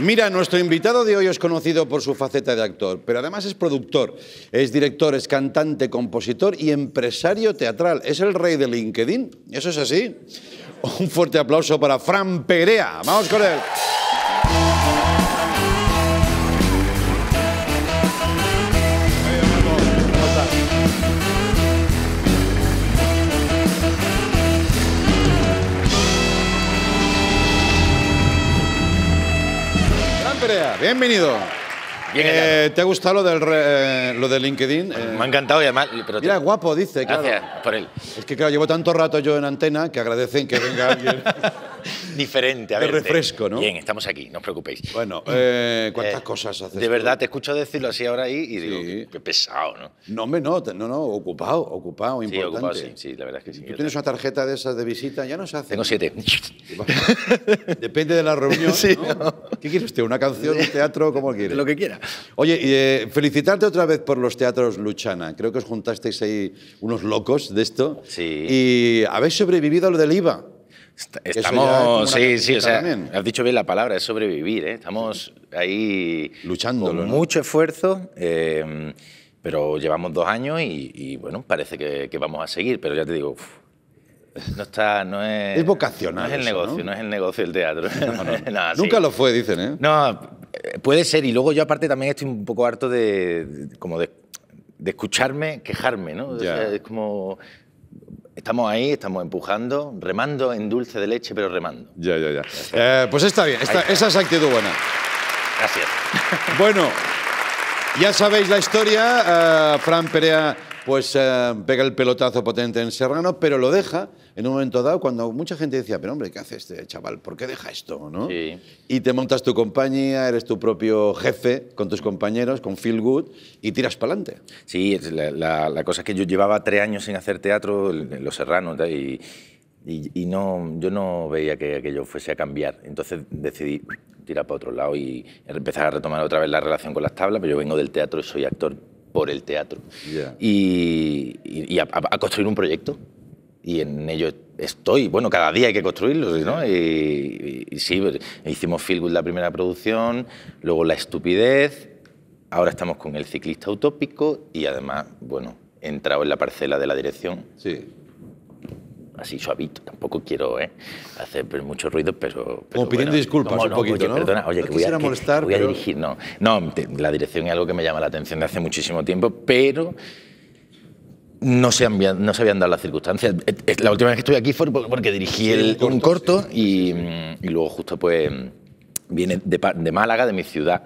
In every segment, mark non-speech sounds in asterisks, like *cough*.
Mira, nuestro invitado de hoy es conocido por su faceta de actor, pero además es productor, es director, es cantante, compositor y empresario teatral. ¿Es el rey de LinkedIn? ¿Eso es así? Un fuerte aplauso para Fran Perea. Vamos con él. Bienvenido. Eh, ¿Te ha gustado lo del, eh, lo de LinkedIn? Pues eh, me ha encantado y además... Pero mira, guapo, dice, Gracias por él. Es que claro, llevo tanto rato yo en antena que agradecen que venga alguien... *laughs* Diferente, a ver. refresco, ¿no? Bien, estamos aquí, no os preocupéis. Bueno, ¿cuántas cosas haces? De verdad, te escucho decirlo así ahora ahí y digo, qué, pesado, ¿no? No, hombre, no, no, no, ocupado, ocupado, importante. Sí, ocupado, sí, sí la verdad es que sí. ¿Tú tienes una tarjeta de esas de visita? Ya no se hace. Tengo siete. *laughs* Depende de la reunión, *laughs* sí, ¿no? ¿Qué quieres? usted, una canción, un teatro, como quieres? Lo que quiera. Oye, eh, felicitarte otra vez por los teatros Luchana. Creo que os juntasteis ahí unos locos de esto. Sí. Y habéis sobrevivido a lo del IVA. Estamos, sí, sí, o sea, has dicho bien la palabra, es sobrevivir, ¿eh? estamos ahí luchando con mucho esfuerzo, eh, pero llevamos dos años y, bueno, parece que, vamos a seguir, pero ya te digo, no está, no es... Es vocacional. es el negocio, ¿no? es el negocio el teatro. *laughs* Nunca lo fue, dicen, ¿eh? No, eh, puede ser, y luego yo aparte también estoy un poco harto de, como de, escucharme quejarme, ¿no? O sea, es como... Estamos ahí, estamos empujando, remando en dulce de leche, pero remando. Ya, ya, ya. Eh, pues está bien, esa es actitud buena. Gracias. Bueno, ya sabéis la historia. Eh, Fran Perea pues eh, pega el pelotazo potente en Serrano, pero lo deja en un momento dado cuando mucha gente decía, pero hombre, ¿qué hace este chaval? ¿Por qué deja esto? ¿no? Y te montas tu compañía, eres tu propio jefe con tus compañeros, con Feel Good, y tiras para adelante. Sí, la, cosa es que yo llevaba tres años sin hacer teatro, en Los Serranos, y, y, no, yo no veía que aquello fuese a cambiar. Entonces decidí tirar para otro lado y empezar a retomar otra vez la relación con las tablas, pero yo vengo del teatro y soy actor por el teatro y, a, construir un proyecto. Y en ello estoy. Bueno, cada día hay que construirlo, ¿no? Y, sí, pues, hicimos Feel la primera producción, luego La Estupidez, ahora estamos con El Ciclista Utópico y además, bueno, he entrado en la parcela de la dirección. Sí así suavito, tampoco quiero ¿eh? hacer pues, mucho ruido, pero... pero como pidiendo disculpas un poquito, ¿no? oye, que, voy a, molestar, que voy a dirigir, no. No, la dirección es algo que me llama la atención de hace muchísimo tiempo, pero... No se, habían, no se habían dado las circunstancias. Eh, eh, la última vez que estuve aquí fue porque dirigí el, un corto y, mm, y, luego justo pues viene de, de Málaga, de mi ciudad,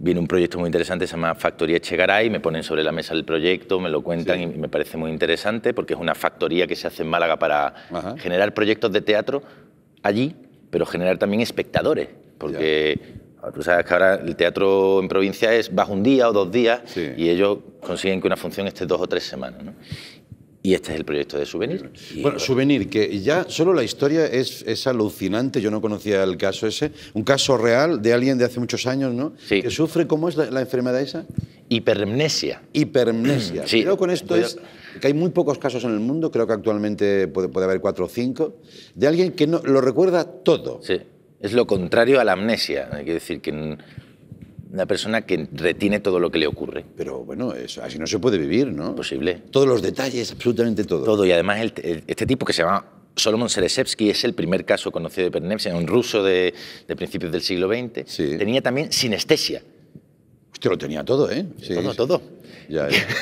viene un proyecto muy interesante, se llama Factoría y me ponen sobre la mesa el proyecto, me lo cuentan y me parece muy interesante porque es una factoría que se hace en Málaga para generar proyectos de teatro allí, pero generar también espectadores, porque tú sabes que ahora el teatro en provincia es bajo un día o dos días y ellos consiguen que una función esté dos o tres semanas. ¿no? Y este es el proyecto de Souvenir. bueno, Souvenir, que ya solo la historia es, alucinante, yo no conocía el caso ese, un caso real de alguien de hace muchos años, ¿no? Sí. Que sufre, ¿cómo es la, enfermedad esa? Hipermnesia. Hipermnesia. Sí. Creo con esto es que hay muy pocos casos en el mundo, creo que actualmente puede, haber cuatro o cinco, de alguien que no, lo recuerda todo. Sí, es lo contrario a la amnesia, hay que decir que una persona que retiene todo lo que le ocurre. Pero bueno, eso, así no se puede vivir, ¿no? Posible. Todos los detalles, absolutamente todo. Todo, y además este tipo que se llama Solomon Serezevsky es el primer caso conocido de pernepsia, un ruso de, principios del siglo XX. Tenía también sinestesia. Usted lo tenía todo, ¿eh? Sí, todo, todo.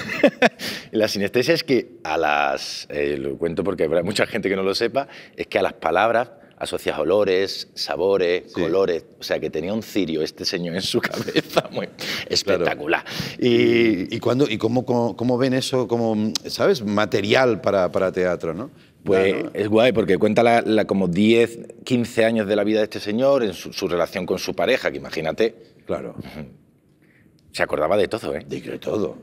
*laughs* la sinestesia es que a las, eh, lo cuento porque habrá mucha gente que no lo sepa, es que a las palabras asocias olores, sabores, colores. O sea, que tenía un cirio este señor en su *laughs* cabeza muy espectacular. ¿Y, y, y cómo, cómo, ven eso como, ¿sabes?, material para, teatro, ¿no? Pues es guay porque cuenta como 10, 15 años de la vida de este señor en su, su relación con su pareja, que imagínate. Claro. Se acordaba de todo, ¿eh? De todo.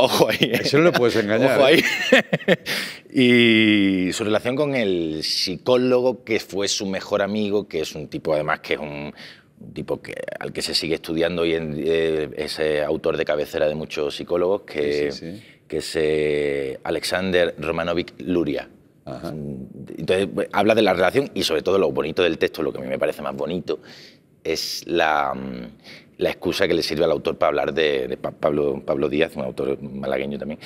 Ojo ahí. Eh. Eso no lo puedes engañar. Ojo ahí. ¿eh? *laughs* y su relación con el psicólogo, que fue su mejor amigo, que es un tipo además que es un, tipo que, al que se sigue estudiando y en, eh, es autor de cabecera de muchos psicólogos, que, es Alexander Romanovic Luria. Entonces habla de la relación y sobre todo lo bonito del texto, lo que a mí me parece más bonito, es mm, la, excusa que le sirve al autor para hablar de, Pablo, Pablo Díaz, un autor malagueño también,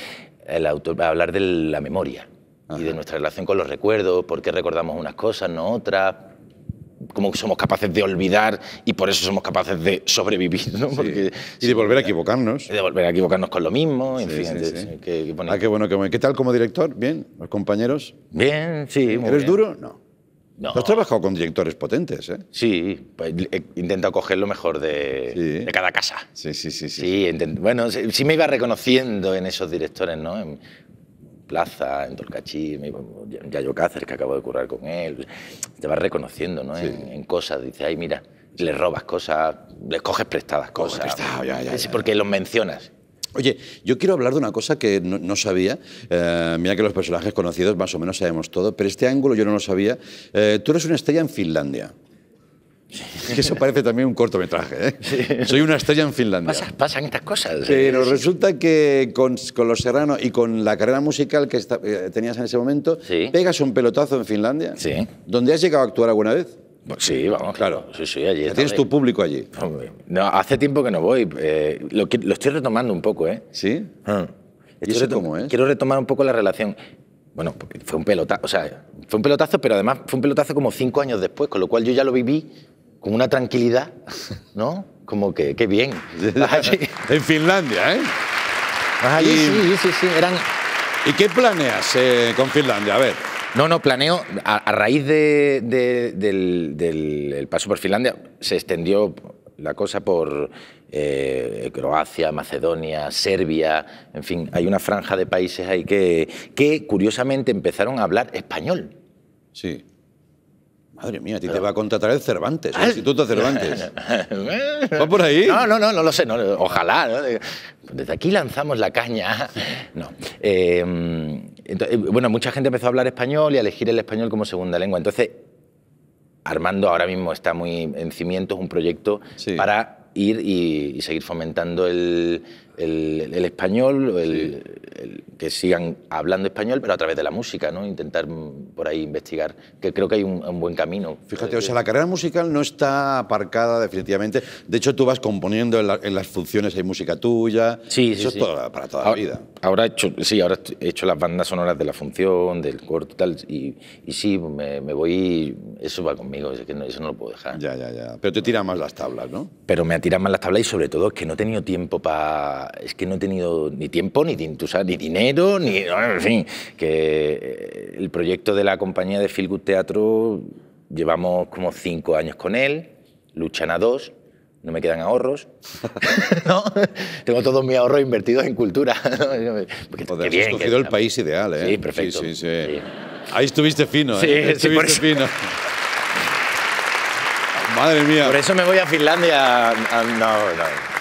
el autor para hablar de la memoria y de nuestra relación con los recuerdos, por qué recordamos unas cosas, no otras, cómo somos capaces de olvidar y por eso somos capaces de sobrevivir, ¿no? y de volver a equivocarnos. De volver a equivocarnos con lo mismo, en fin. Ah, qué bueno, qué tal como director? ¿Bien? ¿Los compañeros? Bien, sí. ¿Eres duro? No. No. has trabajado con directores potentes, ¿eh? Sí, pues, eh, intento coger lo mejor de, cada casa. Sí, sí, sí. sí, bueno, sí, me iba reconociendo en esos directores, ¿no? En Plaza, en Tolcachí, en Yayo Cáceres, que acabo de currar con él. Te vas reconociendo, ¿no? En, cosas. dice ay, mira, le robas cosas, le coges prestadas cosas. porque los mencionas. Oye, yo quiero hablar de una cosa que no, sabía. Eh, mira que los personajes conocidos más o menos sabemos todo, pero este ángulo yo no lo sabía. Eh, tú eres una estrella en Finlandia. *laughs* Que eso parece también un cortometraje. ¿eh? Soy una estrella en Finlandia. Pasan, estas cosas. Nos resulta que con, Los Serranos y con la carrera musical que tenías en ese momento, pegas un pelotazo en Finlandia, sí. donde has llegado a actuar alguna vez. Sí, vamos, claro. Sí, sí, allí ¿Tienes tu público allí? No, hace tiempo que no voy. Eh, lo, estoy retomando un poco, ¿eh? ¿Sí? Ah. ¿Y cómo es? Quiero retomar un poco la relación. Bueno, fue un pelotazo, o sea, fue un pelotazo, pero además fue un pelotazo como cinco años después, con lo cual yo ya lo viví con una tranquilidad, ¿no? Como que, qué bien. *laughs* en Finlandia, ¿eh? Sí, sí, sí, sí, ¿Y qué planeas eh, con Finlandia? A ver. No, no, planeo. A, raíz del, paso por Finlandia se extendió la cosa por eh, Croacia, Macedonia, Serbia, en fin, hay una franja de países ahí que, curiosamente empezaron a hablar español. Sí. Madre mía, a ti te va a contratar el Cervantes, el ah. Instituto Cervantes. *laughs* ¿Va por ahí? No, no, no, no lo sé, ojalá. ¿no? Desde aquí lanzamos la caña. No. Eh, eh, bueno, mucha gente empezó a hablar español y a elegir el español como segunda lengua. Entonces, Armando ahora mismo está muy en cimientos, un proyecto para ir y seguir fomentando el, el, español, el, que sigan hablando español, pero a través de la música, ¿no? Intentar por ahí investigar, que creo que hay un, buen camino. Fíjate, o sea, la carrera musical no está aparcada definitivamente. De hecho, tú vas componiendo en, las funciones, hay música tuya. Sí, Eso es para toda la vida. Ahora he hecho, sí, ahora he hecho las bandas sonoras de la función, del corto y tal, y, sí, me, me, voy, eso va conmigo, que no, eso no lo puedo dejar. Ya, ya, ya. Pero te tiras más las tablas, ¿no? Pero me tirado más las tablas y sobre todo es que no he tenido tiempo para es que no he tenido ni tiempo, ni, ni dinero, ni... En fin, que eh, el proyecto de la compañía de Feel Teatro, llevamos como cinco años con él, luchan a dos, no me quedan ahorros, *laughs* ¿no? *laughs* Tengo todos mis ahorros invertidos en cultura. *laughs* has escogido el país ideal, ¿eh? Sí, perfecto. Ahí estuviste fino, ¿eh? estuviste fino. Madre mía. Por eso me voy a Finlandia. Ah, no, no.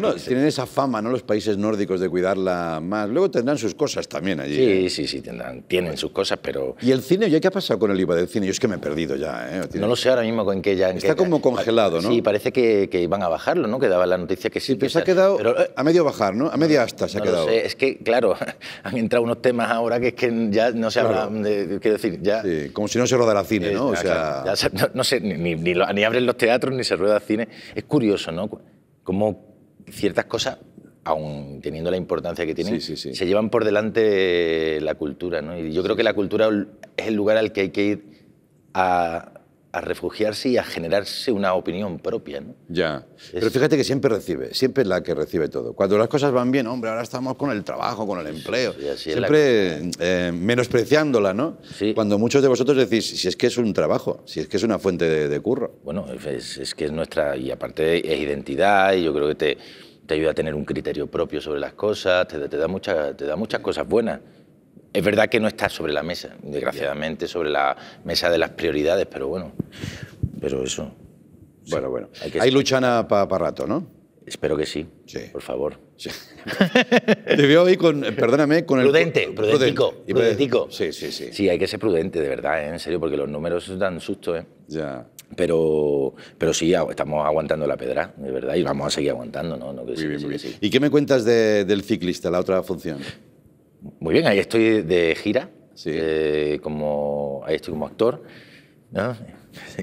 No, tienen esa fama, ¿no? Los países nórdicos de cuidarla más. Luego tendrán sus cosas también allí. Sí, ¿eh? sí, sí, tienen sus cosas, pero. ¿Y el cine? ¿Ya qué ha pasado con el IVA del cine? Yo es que me he perdido ya, ¿eh? No lo sé ahora mismo con qué ya. Está como congelado, ¿no? Sí, parece que, iban a bajarlo, ¿no? Que daba la noticia que sí. pero se ha quedado eh, a medio bajar, ¿no? A media hasta se ha quedado. sé. Es que, claro, *laughs* han entrado unos temas ahora que es que ya no se habla. quiero decir, ya. Sí, como si no se rodara cine, eh, ¿no? o sea... no, sé, ni, abren los teatros ni se rueda cine. Es curioso, ¿no? Como ciertas cosas, aun teniendo la importancia que tienen, se llevan por delante la cultura. ¿no? Y yo creo que la cultura es el lugar al que hay que ir a a refugiarse y a generarse una opinión propia. Ya. Pero fíjate que siempre recibe, siempre es la que recibe todo. Cuando las cosas van bien, hombre, ahora estamos con el trabajo, con el empleo, siempre eh, menospreciándola, ¿no? Cuando muchos de vosotros decís, si es que es un trabajo, si es que es una fuente de, curro. Bueno, es, que es nuestra, y aparte es identidad, y yo creo que te, ayuda a tener un criterio propio sobre las cosas, te, da, mucha, te da muchas cosas buenas. Es verdad que no está sobre la mesa, desgraciadamente, sobre la mesa de las prioridades, pero bueno, pero eso. Bueno, bueno. Hay, lucha Hay luchana para rato, ¿no? Espero que sí, sí. por favor. Sí. *laughs* Te veo ahí con, perdóname, con el... prudente, prudentico. Sí, sí, sí. Sí, hay que ser prudente, de verdad, ¿eh? en serio, porque los números dan susto, ¿eh? Ya. Pero, pero sí, estamos aguantando la pedra, de verdad, y vamos a seguir aguantando, ¿no? que sí, muy bien, muy bien. ¿Y qué me cuentas del ciclista, la otra función? Muy bien, ahí estoy de gira, eh, como, ahí estoy como actor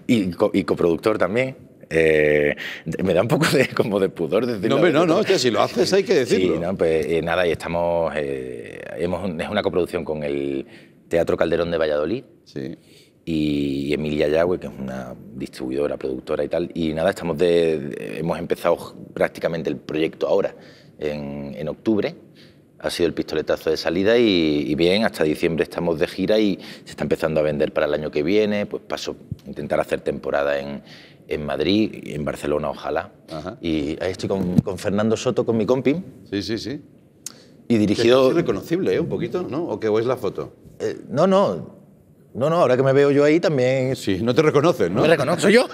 y, coproductor también. Eh, me da un poco de, como de pudor decirlo. No, hombre, no, no, que si lo haces hay que decirlo. Sí, pues eh, nada, y estamos, hemos, es una coproducción con el Teatro Calderón de Valladolid y Emilia Yagüe, que es una distribuidora, productora y tal. Y nada, estamos hemos empezado prácticamente el proyecto ahora, en octubre ha sido el pistoletazo de salida y, bien, hasta diciembre estamos de gira y se está empezando a vender para el año que viene, pues paso, intentar hacer temporada en, en Madrid, en Barcelona ojalá. Y ahí estoy con, con, Fernando Soto, con mi compi. Sí, sí, sí. Y dirigido... Es reconocible, ¿eh? Un poquito, ¿no? ¿O que es la foto? Eh, no, no. No, no, ahora que me veo yo ahí también... Sí, no te reconoces, ¿no? me reconozco yo.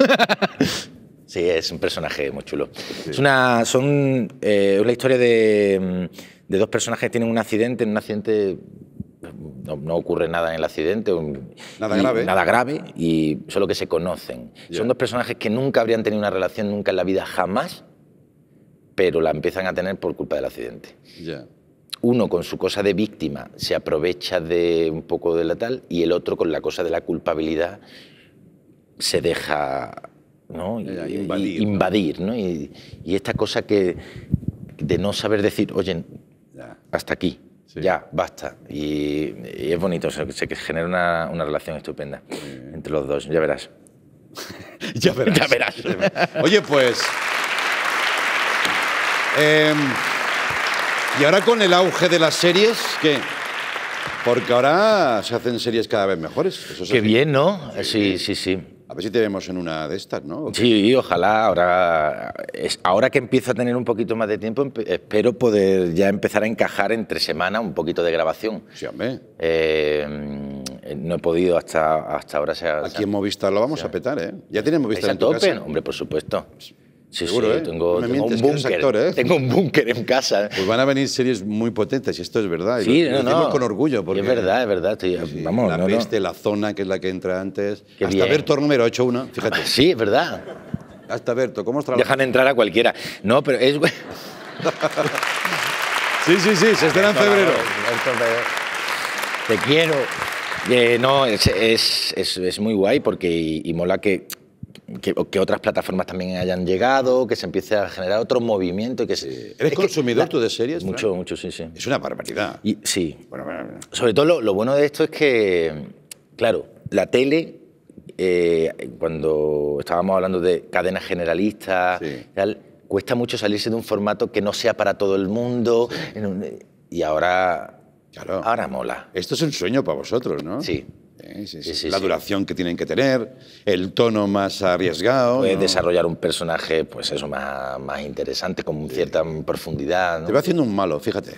*laughs* sí, es un personaje muy chulo. Es una, son, eh, una historia de mm, de dos personajes que tienen un accidente, en un accidente no, ocurre nada en el accidente. nada grave. Nada grave y solo que se conocen. Son dos personajes que nunca habrían tenido una relación nunca en la vida, jamás, pero la empiezan a tener por culpa del accidente. Uno con su cosa de víctima se aprovecha de un poco de la tal y el otro con la cosa de la culpabilidad se deja invadir. Y, esta cosa que de no saber decir, oye, hasta aquí, ya, basta. Y, es bonito, sé que genera una, relación estupenda entre los dos, *laughs* *laughs* ya verás. ya verás. Oye, pues... Em, y ahora con el auge de las series, ¿qué? Porque ahora se hacen series cada vez mejores. Qué bien, ¿no? sí. sí. sí. A ver si te vemos en una de estas, ¿no? Sí, ojalá. Ahora, es, ahora que empiezo a tener un poquito más de tiempo, espero poder ya empezar a encajar entre semana un poquito de grabación. Sí, hombre. Eh, no he podido hasta, hasta ahora. Sea, Aquí en Movistar lo vamos a petar, ¿eh? Ya tienes Movistar en tu Hombre, por supuesto. Seguro, tengo, tengo, un búnker, en casa. Pues van a venir series muy potentes, y esto es verdad. Sí, no, con orgullo. Porque, es verdad, es verdad. Tío, la peste, la zona, que es la que entra antes. Hasta Berto Romero número hecho una, fíjate. Ah, sí, es verdad. Hasta Berto, ¿cómo os Dejan entrar a cualquiera. No, pero es... *laughs* sí, sí, sí, se espera en febrero. Te quiero. Eh, no, es, es, muy guay porque y mola que que, otras plataformas también hayan llegado, que se empiece a generar otro movimiento. que se, ¿Eres consumidor tú de series? Mucho, mucho, sí, sí. Es una barbaridad. Y, sí. Sobre todo lo, lo, bueno de esto es que, claro, la tele, eh, cuando estábamos hablando de cadenas generalistas, cuesta mucho salirse de un formato que no sea para todo el mundo. y ahora, claro. ahora mola. Esto es un sueño para vosotros, ¿no? Sí la duración que tienen que tener, el tono más arriesgado. desarrollar un personaje, pues eso, más, más interesante, con cierta profundidad. Te va haciendo un malo, fíjate.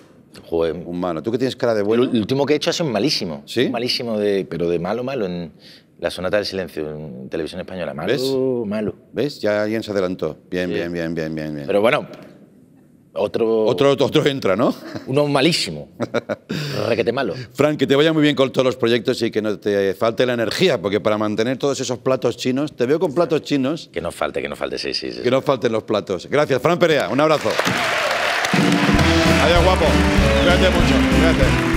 Un malo. Tú que tienes cara de bueno. El, último que he hecho ha sido malísimo. ¿Sí? malísimo, de, pero de malo, malo. En la Sonata del Silencio, en televisión española. Malo, malo. ¿Ves? Ya alguien se adelantó. Bien, bien, bien, bien, bien, bien. Pero bueno, otro... otro... entra, ¿no? *laughs* Uno malísimo. Requete malo. Frank, que te vaya muy bien con todos los proyectos y que no te falte la energía, porque para mantener todos esos platos chinos, te veo con platos chinos. Que no falte, que no falte, sí, sí. sí. Que no falten los platos. Gracias, Fran Perea. Un abrazo. Adiós, guapo. Gracias mucho. Gracias.